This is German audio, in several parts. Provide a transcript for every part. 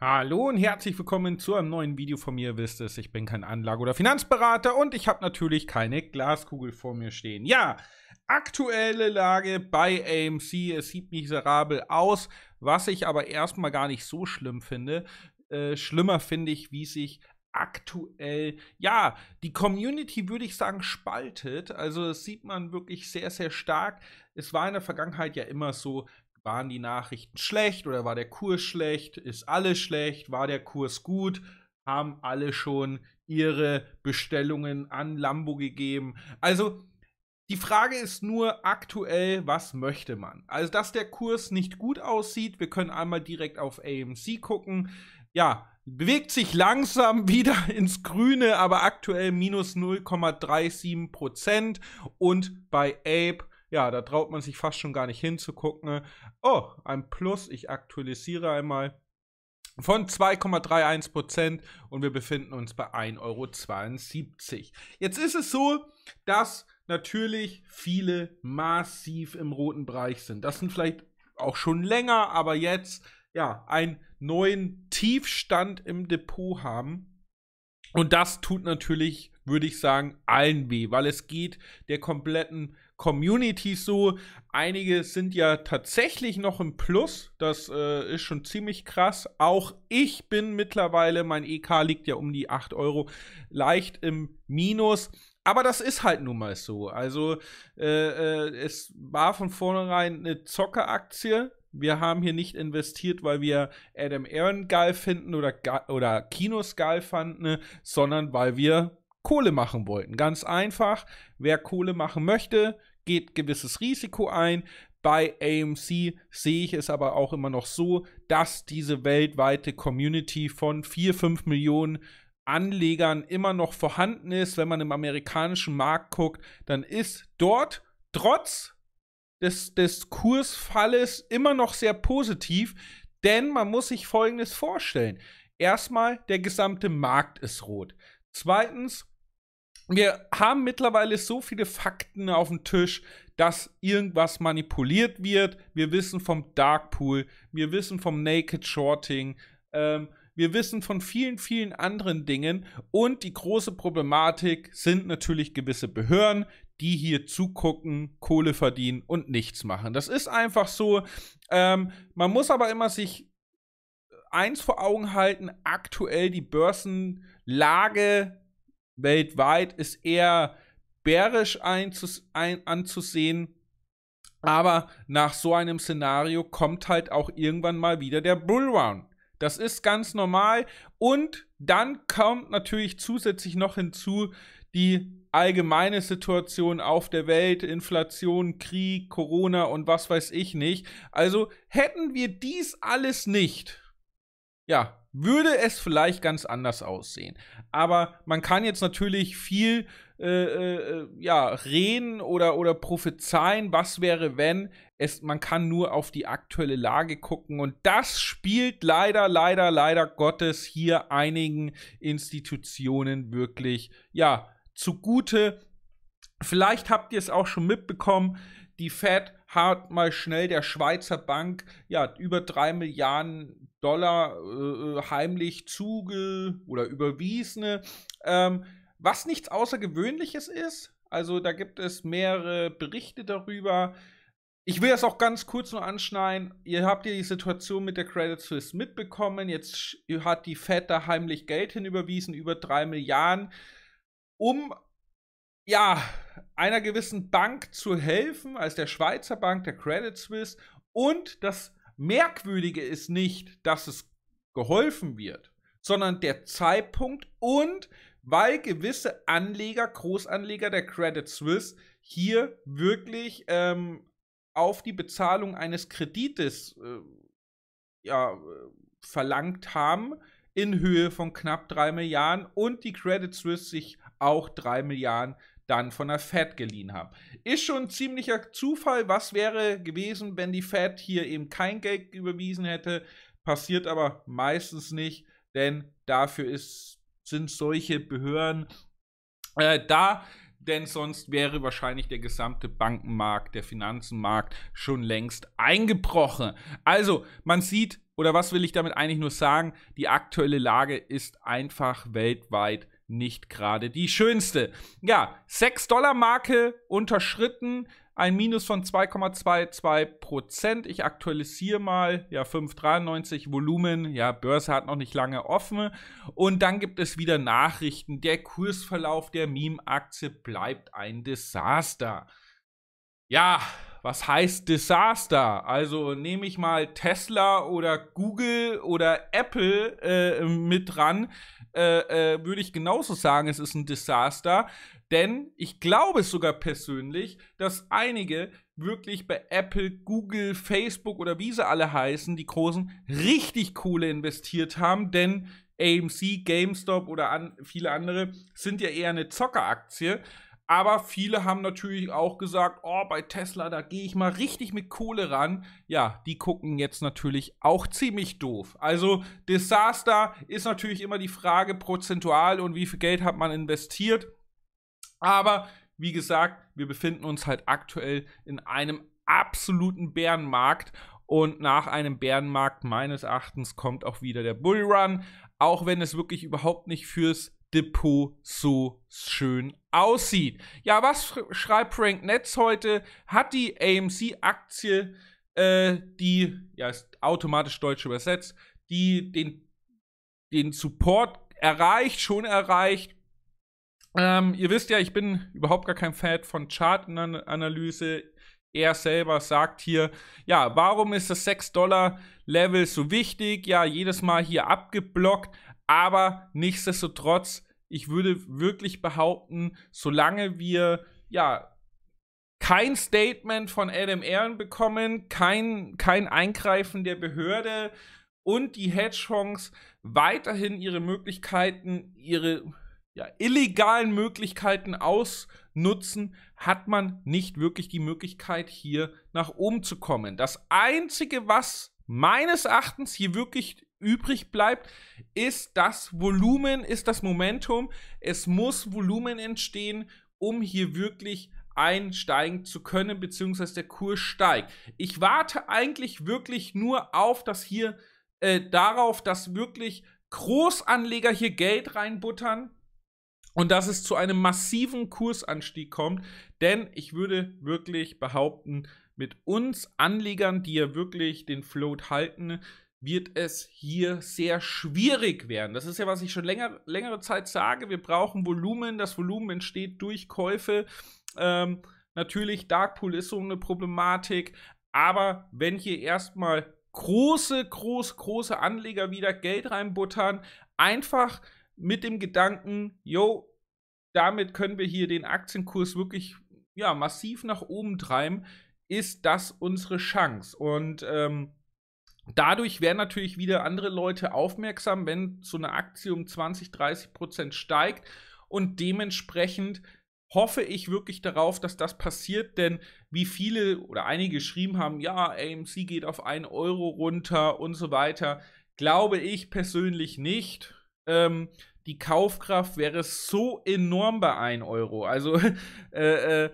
Hallo und herzlich willkommen zu einem neuen Video von mir. Wisst es, ich bin kein Anlage- oder Finanzberater und ich habe natürlich keine Glaskugel vor mir stehen. Ja, aktuelle Lage bei AMC. Es sieht miserabel aus, was ich aber erstmal gar nicht so schlimm finde. Äh, schlimmer finde ich, wie sich aktuell, ja, die Community würde ich sagen, spaltet. Also das sieht man wirklich sehr, sehr stark. Es war in der Vergangenheit ja immer so, waren die Nachrichten schlecht oder war der Kurs schlecht? Ist alles schlecht? War der Kurs gut? Haben alle schon ihre Bestellungen an Lambo gegeben? Also, die Frage ist nur aktuell, was möchte man? Also, dass der Kurs nicht gut aussieht, wir können einmal direkt auf AMC gucken. Ja, bewegt sich langsam wieder ins Grüne, aber aktuell minus 0,37 Prozent und bei Ape ja, da traut man sich fast schon gar nicht hinzugucken. Ne? Oh, ein Plus, ich aktualisiere einmal. Von 2,31 und wir befinden uns bei 1,72 Euro. Jetzt ist es so, dass natürlich viele massiv im roten Bereich sind. Das sind vielleicht auch schon länger, aber jetzt ja einen neuen Tiefstand im Depot haben. Und das tut natürlich, würde ich sagen, allen weh, weil es geht der kompletten Community so. Einige sind ja tatsächlich noch im Plus. Das äh, ist schon ziemlich krass. Auch ich bin mittlerweile, mein EK liegt ja um die 8 Euro, leicht im Minus. Aber das ist halt nun mal so. Also äh, äh, es war von vornherein eine Zockeraktie. Wir haben hier nicht investiert, weil wir Adam Aaron geil finden oder, oder Kinos geil fanden, sondern weil wir Kohle machen wollten. Ganz einfach, wer Kohle machen möchte, geht gewisses Risiko ein. Bei AMC sehe ich es aber auch immer noch so, dass diese weltweite Community von 4, 5 Millionen Anlegern immer noch vorhanden ist. Wenn man im amerikanischen Markt guckt, dann ist dort trotz des, des Kursfalles immer noch sehr positiv, denn man muss sich Folgendes vorstellen. Erstmal, der gesamte Markt ist rot. Zweitens, wir haben mittlerweile so viele Fakten auf dem Tisch, dass irgendwas manipuliert wird. Wir wissen vom Darkpool, wir wissen vom Naked Shorting, ähm, wir wissen von vielen, vielen anderen Dingen. Und die große Problematik sind natürlich gewisse Behörden, die hier zugucken, Kohle verdienen und nichts machen. Das ist einfach so. Ähm, man muss aber immer sich eins vor Augen halten, aktuell die Börsenlage weltweit ist eher bärisch ein, anzusehen. Aber nach so einem Szenario kommt halt auch irgendwann mal wieder der Bullrun. Das ist ganz normal. Und dann kommt natürlich zusätzlich noch hinzu die allgemeine Situation auf der Welt, Inflation, Krieg, Corona und was weiß ich nicht. Also hätten wir dies alles nicht, ja, würde es vielleicht ganz anders aussehen. Aber man kann jetzt natürlich viel äh, äh, äh, ja, reden oder, oder prophezeien, was wäre, wenn. Es, man kann nur auf die aktuelle Lage gucken. Und das spielt leider, leider, leider Gottes hier einigen Institutionen wirklich, ja, zugute. Vielleicht habt ihr es auch schon mitbekommen, die Fed hat mal schnell der Schweizer Bank ja über drei Milliarden Dollar äh, äh, heimlich zuge oder überwiesene, ähm, was nichts Außergewöhnliches ist. Also da gibt es mehrere Berichte darüber. Ich will das auch ganz kurz nur anschneiden. Ihr habt ja die Situation mit der Credit Suisse mitbekommen. Jetzt hat die Fed da heimlich Geld hinüberwiesen, über 3 Milliarden, um ja, einer gewissen Bank zu helfen, als der Schweizer Bank, der Credit Suisse. Und das Merkwürdige ist nicht, dass es geholfen wird, sondern der Zeitpunkt und weil gewisse Anleger, Großanleger der Credit Suisse hier wirklich ähm, auf die Bezahlung eines Kredites äh, ja, verlangt haben in Höhe von knapp 3 Milliarden und die Credit Suisse sich auch 3 Milliarden dann von der Fed geliehen haben. Ist schon ein ziemlicher Zufall. Was wäre gewesen, wenn die Fed hier eben kein Geld überwiesen hätte? Passiert aber meistens nicht, denn dafür ist, sind solche Behörden äh, da, denn sonst wäre wahrscheinlich der gesamte Bankenmarkt, der Finanzenmarkt schon längst eingebrochen. Also, man sieht, oder was will ich damit eigentlich nur sagen, die aktuelle Lage ist einfach weltweit nicht gerade die schönste. Ja, 6-Dollar-Marke unterschritten, ein Minus von 2,22 Prozent. Ich aktualisiere mal, ja, 5,93 Volumen. Ja, Börse hat noch nicht lange offen. Und dann gibt es wieder Nachrichten. Der Kursverlauf der Meme-Aktie bleibt ein Desaster. Ja, was heißt Desaster? Also nehme ich mal Tesla oder Google oder Apple äh, mit dran, äh, äh, würde ich genauso sagen, es ist ein Desaster. Denn ich glaube sogar persönlich, dass einige wirklich bei Apple, Google, Facebook oder wie sie alle heißen, die großen, richtig Kohle investiert haben, denn AMC, GameStop oder an, viele andere sind ja eher eine Zockeraktie. Aber viele haben natürlich auch gesagt, oh, bei Tesla, da gehe ich mal richtig mit Kohle ran. Ja, die gucken jetzt natürlich auch ziemlich doof. Also Desaster ist natürlich immer die Frage prozentual und wie viel Geld hat man investiert. Aber wie gesagt, wir befinden uns halt aktuell in einem absoluten Bärenmarkt. Und nach einem Bärenmarkt meines Erachtens kommt auch wieder der Bullrun. Auch wenn es wirklich überhaupt nicht fürs Depot so schön aussieht. Ja, was schreibt Frank Netz heute? Hat die AMC-Aktie, äh, die, ja, ist automatisch deutsch übersetzt, die den, den Support erreicht, schon erreicht. Ähm, ihr wisst ja, ich bin überhaupt gar kein Fan von Chartanalyse. Er selber sagt hier, ja, warum ist das 6-Dollar-Level so wichtig? Ja, jedes Mal hier abgeblockt. Aber nichtsdestotrotz, ich würde wirklich behaupten, solange wir ja kein Statement von Adam Aaron bekommen, kein, kein Eingreifen der Behörde und die Hedgefonds weiterhin ihre Möglichkeiten, ihre ja, illegalen Möglichkeiten ausnutzen, hat man nicht wirklich die Möglichkeit, hier nach oben zu kommen. Das Einzige, was meines Erachtens hier wirklich übrig bleibt, ist das Volumen, ist das Momentum. Es muss Volumen entstehen, um hier wirklich einsteigen zu können, beziehungsweise der Kurs steigt. Ich warte eigentlich wirklich nur auf, dass hier äh, darauf, dass wirklich Großanleger hier Geld reinbuttern und dass es zu einem massiven Kursanstieg kommt. Denn ich würde wirklich behaupten, mit uns Anlegern, die ja wirklich den Float halten, wird es hier sehr schwierig werden. Das ist ja, was ich schon länger, längere Zeit sage. Wir brauchen Volumen. Das Volumen entsteht durch Käufe. Ähm, natürlich, Darkpool ist so eine Problematik. Aber wenn hier erstmal große, groß, große Anleger wieder Geld reinbuttern, einfach mit dem Gedanken, yo, damit können wir hier den Aktienkurs wirklich ja, massiv nach oben treiben, ist das unsere Chance. Und ähm, Dadurch werden natürlich wieder andere Leute aufmerksam, wenn so eine Aktie um 20, 30 Prozent steigt. Und dementsprechend hoffe ich wirklich darauf, dass das passiert, denn wie viele oder einige geschrieben haben, ja, AMC geht auf 1 Euro runter und so weiter, glaube ich persönlich nicht. Ähm, die Kaufkraft wäre so enorm bei 1 Euro. Also äh, äh,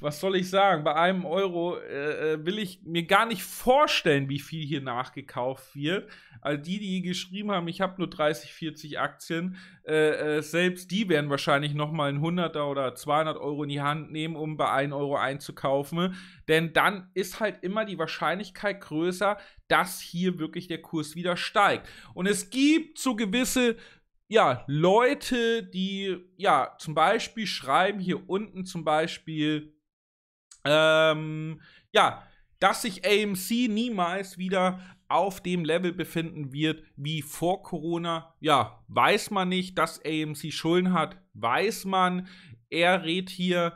was soll ich sagen, bei einem Euro äh, äh, will ich mir gar nicht vorstellen, wie viel hier nachgekauft wird. All die, die geschrieben haben, ich habe nur 30, 40 Aktien, äh, äh, selbst die werden wahrscheinlich nochmal ein 100er oder 200 Euro in die Hand nehmen, um bei 1 Euro einzukaufen. Denn dann ist halt immer die Wahrscheinlichkeit größer, dass hier wirklich der Kurs wieder steigt. Und es gibt so gewisse ja, Leute, die, ja, zum Beispiel schreiben hier unten zum Beispiel, ähm, ja, dass sich AMC niemals wieder auf dem Level befinden wird wie vor Corona. Ja, weiß man nicht, dass AMC Schulden hat, weiß man. Er rät hier,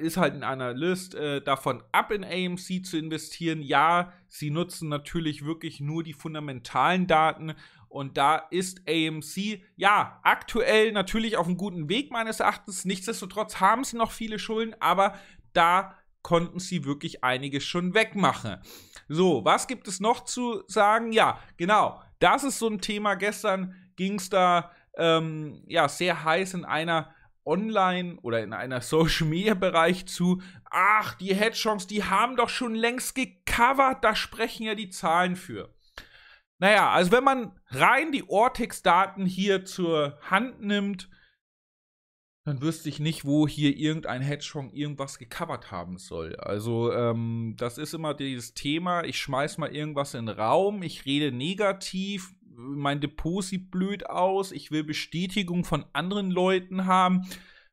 ist halt ein Analyst, äh, davon ab, in AMC zu investieren. Ja, sie nutzen natürlich wirklich nur die fundamentalen Daten und da ist AMC, ja, aktuell natürlich auf einem guten Weg meines Erachtens. Nichtsdestotrotz haben sie noch viele Schulden, aber da konnten sie wirklich einiges schon wegmachen. So, was gibt es noch zu sagen? Ja, genau, das ist so ein Thema. Gestern ging es da ähm, ja, sehr heiß in einer Online- oder in einer Social-Media-Bereich zu, ach, die Hedgehogs, die haben doch schon längst gecovert, da sprechen ja die Zahlen für. Naja, also wenn man rein die Ortex-Daten hier zur Hand nimmt, dann wüsste ich nicht, wo hier irgendein Hedgehog irgendwas gecovert haben soll. Also ähm, das ist immer dieses Thema, ich schmeiß mal irgendwas in den Raum, ich rede negativ, mein Depot sieht blöd aus, ich will Bestätigung von anderen Leuten haben.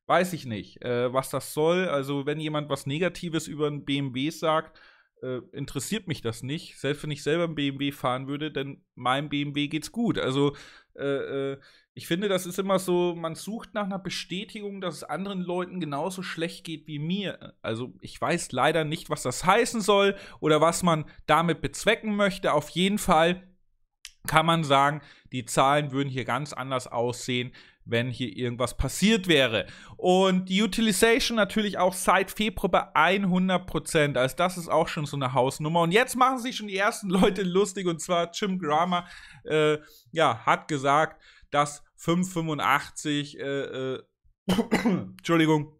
Weiß ich nicht, äh, was das soll. Also wenn jemand was Negatives über einen BMW sagt, äh, interessiert mich das nicht. Selbst wenn ich selber einen BMW fahren würde, denn meinem BMW geht's gut. Also äh, äh, ich finde, das ist immer so, man sucht nach einer Bestätigung, dass es anderen Leuten genauso schlecht geht wie mir. Also ich weiß leider nicht, was das heißen soll oder was man damit bezwecken möchte. Auf jeden Fall kann man sagen, die Zahlen würden hier ganz anders aussehen, wenn hier irgendwas passiert wäre. Und die Utilization natürlich auch seit Februar bei 100%. Also das ist auch schon so eine Hausnummer. Und jetzt machen sich schon die ersten Leute lustig. Und zwar Jim Grammer äh, ja, hat gesagt, dass 585, äh, äh, Entschuldigung,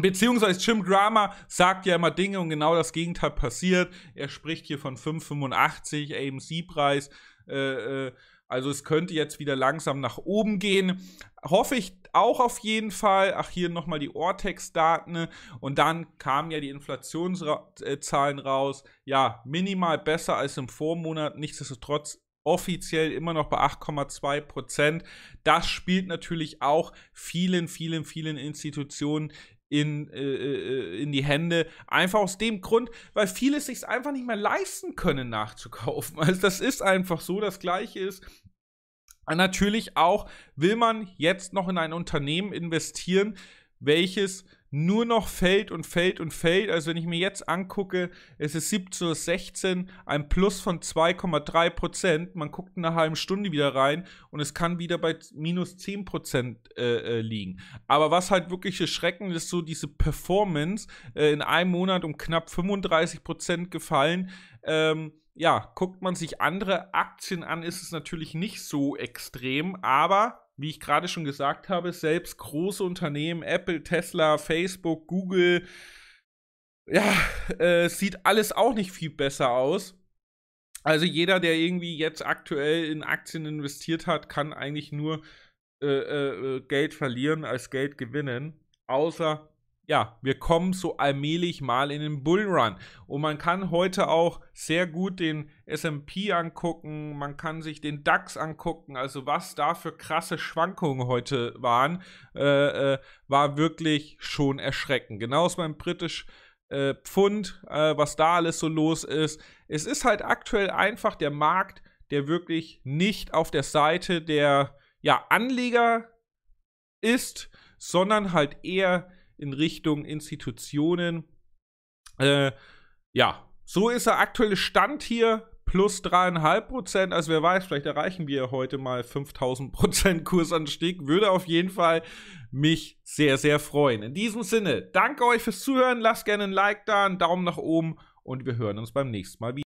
Beziehungsweise Jim Grammer sagt ja immer Dinge und genau das Gegenteil passiert. Er spricht hier von 5,85 AMC-Preis. Äh, äh, also es könnte jetzt wieder langsam nach oben gehen. Hoffe ich auch auf jeden Fall. Ach, hier nochmal die Ortex-Daten. Und dann kamen ja die Inflationszahlen raus. Ja, minimal besser als im Vormonat. Nichtsdestotrotz offiziell immer noch bei 8,2 Prozent. Das spielt natürlich auch vielen, vielen, vielen Institutionen in, äh, äh, in die Hände. Einfach aus dem Grund, weil viele es sich einfach nicht mehr leisten können, nachzukaufen. Also das ist einfach so. Das gleiche ist. Natürlich auch, will man jetzt noch in ein Unternehmen investieren, welches nur noch fällt und fällt und fällt. Also wenn ich mir jetzt angucke, es ist 17.16 Uhr ein Plus von 2,3 Prozent. Man guckt in einer halben Stunde wieder rein und es kann wieder bei minus 10 Prozent äh, äh, liegen. Aber was halt wirklich erschreckend ist, so diese Performance äh, in einem Monat um knapp 35 Prozent gefallen. Ähm, ja, guckt man sich andere Aktien an, ist es natürlich nicht so extrem, aber wie ich gerade schon gesagt habe, selbst große Unternehmen, Apple, Tesla, Facebook, Google, ja, äh, sieht alles auch nicht viel besser aus. Also jeder, der irgendwie jetzt aktuell in Aktien investiert hat, kann eigentlich nur äh, äh, äh Geld verlieren als Geld gewinnen. Außer ja, wir kommen so allmählich mal in den Bullrun. Und man kann heute auch sehr gut den SP angucken, man kann sich den DAX angucken, also was da für krasse Schwankungen heute waren, äh, äh, war wirklich schon erschreckend. Genauso beim britisch äh, Pfund, äh, was da alles so los ist. Es ist halt aktuell einfach der Markt, der wirklich nicht auf der Seite der ja, Anleger ist, sondern halt eher in Richtung Institutionen. Äh, ja, so ist der aktuelle Stand hier. Plus 3,5 Prozent. Also wer weiß, vielleicht erreichen wir heute mal 5000 Prozent Kursanstieg. Würde auf jeden Fall mich sehr, sehr freuen. In diesem Sinne, danke euch fürs Zuhören. Lasst gerne ein Like da, einen Daumen nach oben und wir hören uns beim nächsten Mal wieder.